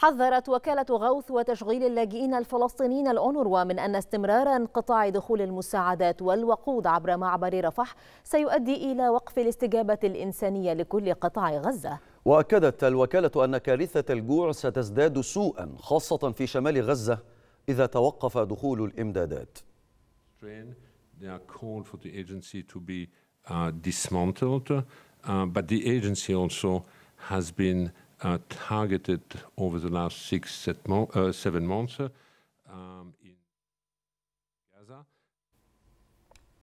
حذرت وكالة غوث وتشغيل اللاجئين الفلسطينيين الأونروا من أن استمرار انقطاع دخول المساعدات والوقود عبر معبر رفح سيؤدي إلى وقف الاستجابة الإنسانية لكل قطاع غزة وأكدت الوكالة أن كارثة الجوع ستزداد سوءا خاصة في شمال غزة إذا توقف دخول الإمدادات uh, dismantled, uh, but the agency also has been targeted over the last six, uh, seven months um, in Gaza.